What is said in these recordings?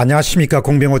안녕하십니까 공병호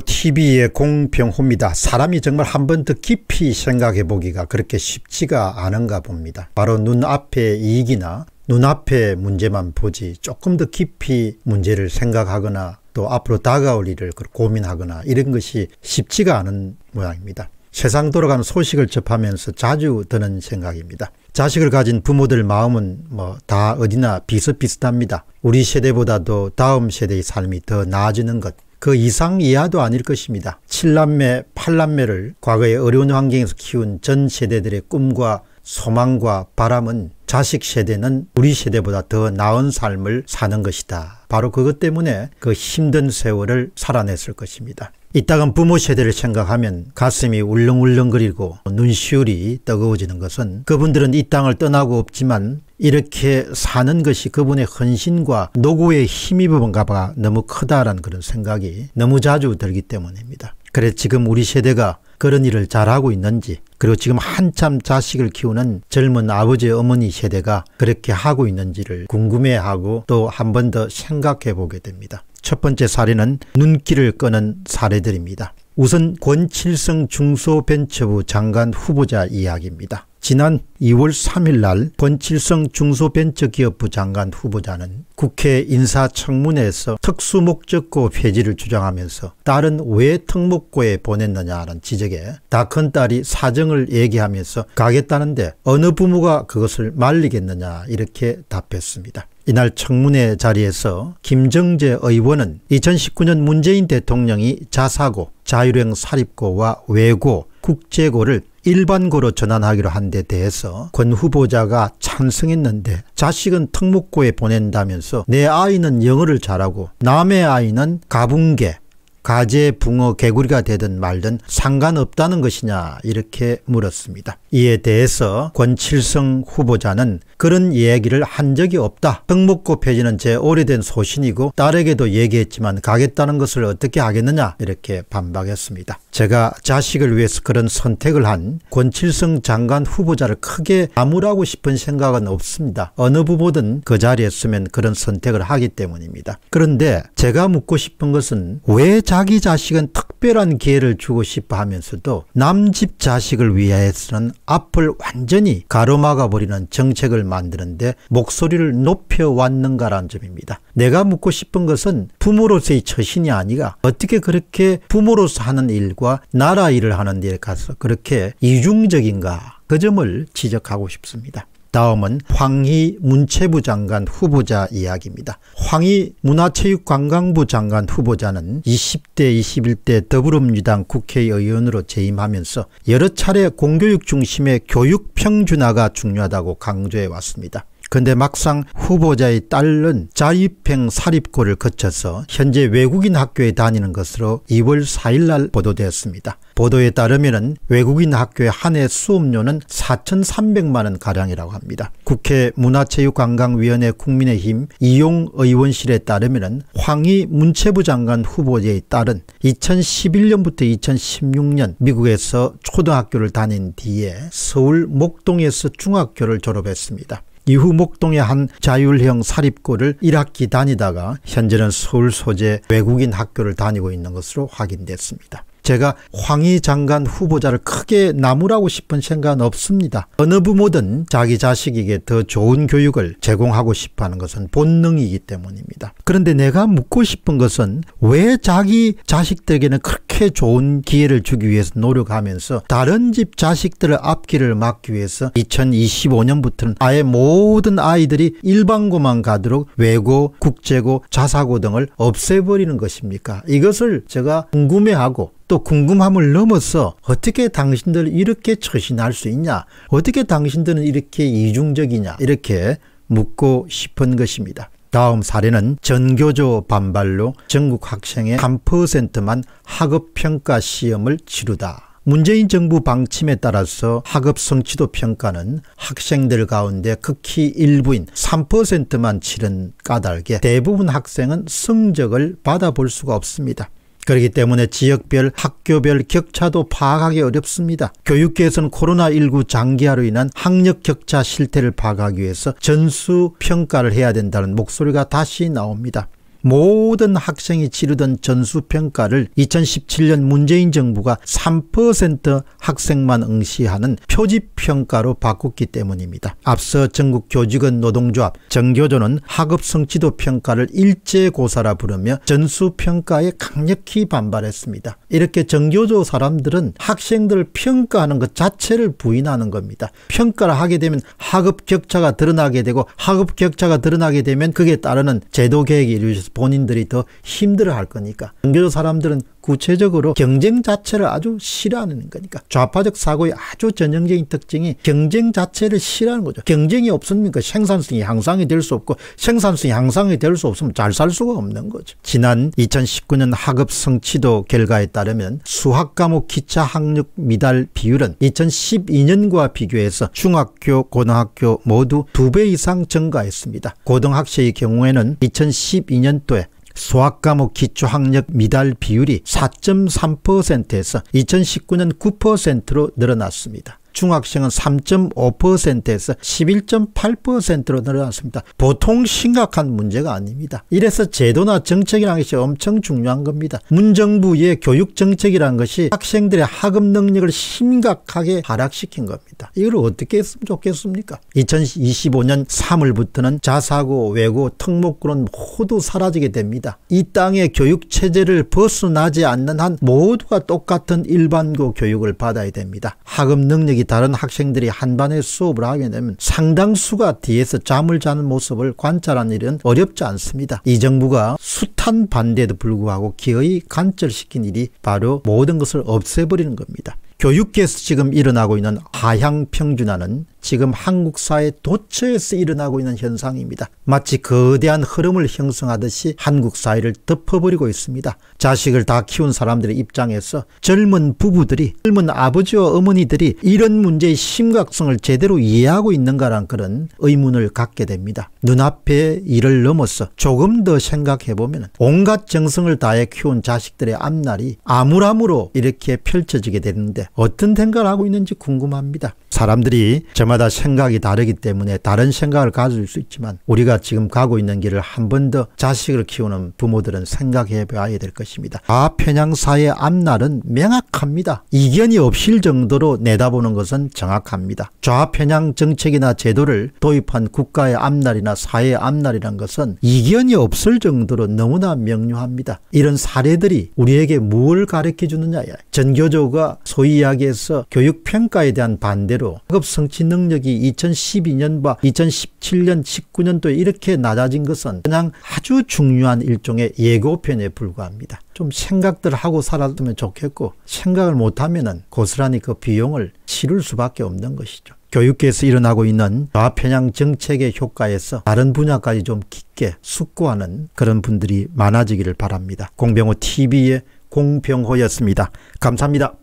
tv의 공병호입니다. 사람이 정말 한 번 더 깊이 생각해 보기가 그렇게 쉽지가 않은가 봅니다. 바로 눈앞의 이익이나 눈앞의 문제만 보지 조금 더 깊이 문제를 생각하거나 또 앞으로 다가올 일을 고민하거나 이런 것이 쉽지가 않은 모양입니다. 세상 돌아가는 소식을 접하면서 자주 드는 생각입니다. 자식을 가진 부모들 마음은 뭐 다 어디나 비슷비슷합니다. 우리 세대보다도 다음 세대의 삶이 더 나아지는 것그 이상 이하도 아닐 것입니다. 7남매, 8남매를 과거의 어려운 환경에서 키운 전 세대들의 꿈과 소망과 바람은 자식 세대는 우리 세대보다 더 나은 삶을 사는 것이다. 바로 그것 때문에 그 힘든 세월을 살아냈을 것입니다. 이따금 부모 세대를 생각하면 가슴이 울렁울렁거리고 눈시울이 뜨거워지는 것은 그분들은 이 땅을 떠나고 없지만 이렇게 사는 것이 그분의 헌신과 노고의 힘이부은가봐 너무 크다라는 그런 생각이 너무 자주 들기 때문입니다. 그래 지금 우리 세대가 그런 일을 잘하고 있는지 그리고 지금 한참 자식을 키우는 젊은 아버지 어머니 세대가 그렇게 하고 있는지를 궁금해하고 또 한 번 더 생각해 보게 됩니다. 첫 번째 사례는 눈길을 끄는 사례들입니다. 우선 권칠성 중소벤처부 장관 후보자 이야기입니다. 지난 2월 3일 날 권칠성 중소벤처기업부 장관 후보자는 국회 인사청문회에서 특수목적고 폐지를 주장하면서 딸은 왜 특목고에 보냈느냐는 지적에 다 큰 딸이 사정을 얘기하면서 가겠다는데 어느 부모가 그것을 말리겠느냐 이렇게 답했습니다. 이날 청문회 자리에서 김정재 의원은 2019년 문재인 대통령이 자사고, 자율형 사립고와 외고, 국제고를 일반고로 전환하기로 한 데 대해서 권 후보자가 찬성했는데 자식은 특목고에 보낸다면서 내 아이는 영어를 잘하고 남의 아이는 가분계 가재, 붕어, 개구리가 되든 말든 상관없다는 것이냐 이렇게 물었습니다. 이에 대해서 권칠성 후보자는 그런 얘기를한 적이 없다. 흥목고 폐지는 제 오래된 소신이고 딸에게도 얘기했지만 가겠다는 것을 어떻게 하겠느냐 이렇게 반박했습니다. 제가 자식을 위해서 그런 선택을 한 권칠성 장관 후보자를 크게 암울하고 싶은 생각은 없습니다. 어느 부모든 그 자리에 있으면 그런 선택을 하기 때문입니다. 그런데 제가 묻고 싶은 것은 왜 자기 자식은 특별한 기회를 주고 싶어 하면서도 남집 자식을 위해서는 앞을 완전히 가로막아 버리는 정책을 만드는데 목소리를 높여 왔는가라는 점입니다. 내가 묻고 싶은 것은 부모로서의 처신이 아니라 어떻게 그렇게 부모로서 하는 일과 나라 일을 하는 데 가서 그렇게 이중적인가 그 점을 지적하고 싶습니다. 다음은 황희 문체부 장관 후보자 이야기입니다. 황희 문화체육관광부 장관 후보자는 20대 21대 더불어민주당 국회의원으로 재임하면서 여러 차례 공교육 중심의 교육 평준화가 중요하다고 강조해 왔습니다. 근데 막상 후보자의 딸은 자입행 사립고를 거쳐서 현재 외국인 학교에 다니는 것으로 2월 4일 날 보도되었습니다. 보도에 따르면 외국인 학교의 한 해 수업료는 4,300만 원가량이라고 합니다. 국회 문화체육관광위원회 국민의힘 이용 의원실에 따르면 황희 문체부 장관 후보자의 딸은 2011년부터 2016년 미국에서 초등학교를 다닌 뒤에 서울 목동에서 중학교를 졸업했습니다. 이후 목동의 한 자율형 사립고를 1학기 다니다가 현재는 서울 소재 외국인 학교를 다니고 있는 것으로 확인됐습니다. 제가 황희 장관 후보자를 크게 나무라고 싶은 생각은 없습니다. 어느 부모든 자기 자식에게 더 좋은 교육을 제공하고 싶어하는 것은 본능이기 때문입니다. 그런데 내가 묻고 싶은 것은 왜 자기 자식들에게는 그렇게 최좋은 기회를 주기 위해서 노력하면서 다른 집 자식들의 앞길을 막기 위해서 2025년부터는 아예 모든 아이들이 일반고만 가도록 외고, 국제고, 자사고 등을 없애버리는 것입니까? 이것을 제가 궁금해하고 또 궁금함을 넘어서 어떻게 당신들 이렇게 처신할 수 있냐? 어떻게 당신들은 이렇게 이중적이냐? 이렇게 묻고 싶은 것입니다. 다음 사례는 전교조 반발로 전국 학생의 3%만 학업평가 시험을 치르다. 문재인 정부 방침에 따라서 학업 성취도 평가는 학생들 가운데 극히 일부인 3%만 치른 까닭에 대부분 학생은 성적을 받아볼 수가 없습니다. 그렇기 때문에 지역별 학교별 격차도 파악하기 어렵습니다. 교육계에서는 코로나19 장기화로 인한 학력 격차 실태를 파악하기 위해서 전수 평가를 해야 된다는 목소리가 다시 나옵니다. 모든 학생이 치르던 전수평가를 2017년 문재인 정부가 3% 학생만 응시하는 표지평가로 바꿨기 때문입니다. 앞서 전국 교직원 노동조합 정교조는 학업 성취도 평가를 일제고사라 부르며 전수평가에 강력히 반발했습니다. 이렇게 정교조 사람들은 학생들을 평가하는 것 자체를 부인하는 겁니다. 평가를 하게 되면 학업 격차가 드러나게 되고 학업 격차가 드러나게 되면 그에 따르는 제도 개혁이 이루어져서 본인들이 더 힘들어 할 거니까. 전교조 사람들은 구체적으로 경쟁 자체를 아주 싫어하는 거니까 좌파적 사고의 아주 전형적인 특징이 경쟁 자체를 싫어하는 거죠. 경쟁이 없으니까 그 생산성이 향상이 될 수 없고 생산성이 향상이 될 수 없으면 잘 살 수가 없는 거죠. 지난 2019년 학업 성취도 결과에 따르면 수학 과목 기차 학력 미달 비율은 2012년과 비교해서 중학교, 고등학교 모두 두 배 이상 증가했습니다. 고등학생의 경우에는 2012년도에 수학 과목 기초 학력 미달 비율이 4.3%에서 2019년 9%로 늘어났습니다. 중학생은 3.5%에서 11.8%로 늘어났습니다. 보통 심각한 문제가 아닙니다. 이래서 제도나 정책이라는 것이 엄청 중요한 겁니다. 문정부의 교육정책이라는 것이 학생들의 학업 능력을 심각하게 하락시킨 겁니다. 이걸 어떻게 했으면 좋겠습니까? 2025년 3월부터는 자사고, 외고, 특목고는 모두 사라지게 됩니다. 이 땅의 교육체제를 벗어나지 않는 한 모두가 똑같은 일반고 교육을 받아야 됩니다. 학업 능력이 다른 학생들이 한반에 수업을 하게 되면 상당수가 뒤에서 잠을 자는 모습을 관찰한 일은 어렵지 않습니다. 이 정부가 숱한 반대에도 불구하고 기어이 간절시킨 일이 바로 모든 것을 없애버리는 겁니다. 교육계에서 지금 일어나고 있는 하향평준화는 지금 한국 사회 도처에서 일어나고 있는 현상입니다. 마치 거대한 흐름을 형성하듯이 한국 사회를 덮어버리고 있습니다. 자식을 다 키운 사람들의 입장에서 젊은 부부들이 젊은 아버지와 어머니들이 이런 문제의 심각성을 제대로 이해하고 있는가란 그런 의문을 갖게 됩니다. 눈앞에 일을 넘어서 조금 더 생각해보면 온갖 정성을 다해 키운 자식들의 앞날이 암울함으로 이렇게 펼쳐지게 되는데 어떤 생각을 하고 있는지 궁금합니다. 사람들이 정 날마다 생각이 다르기 때문에 다른 생각을 가질 수 있지만 우리가 지금 가고 있는 길을 한 번 더 자식을 키우는 부모들은 생각해 봐야 될 것입니다. 아편향사의 앞날은 명확합니다. 이견이 없을 정도로 내다보는 것은 정확합니다. 좌편향 정책이나 제도를 도입한 국가의 앞날이나 사회의 앞날이란 것은 이견이 없을 정도로 너무나 명료합니다. 이런 사례들이 우리에게 무엇을 가르쳐 주느냐 전교조가 소위 이야기해서 교육평가에 대한 반대로 학업 성취 능 경쟁력이 2012년과 2017년, 19년도에 이렇게 낮아진 것은 그냥 아주 중요한 일종의 예고편에 불과합니다. 좀 생각들 하고 살았으면 좋겠고 생각을 못하면 고스란히 그 비용을 치를 수밖에 없는 것이죠. 교육계에서 일어나고 있는 좌편향 정책의 효과에서 다른 분야까지 좀 깊게 숙고하는 그런 분들이 많아지기를 바랍니다. 공병호 TV의 공병호였습니다. 감사합니다.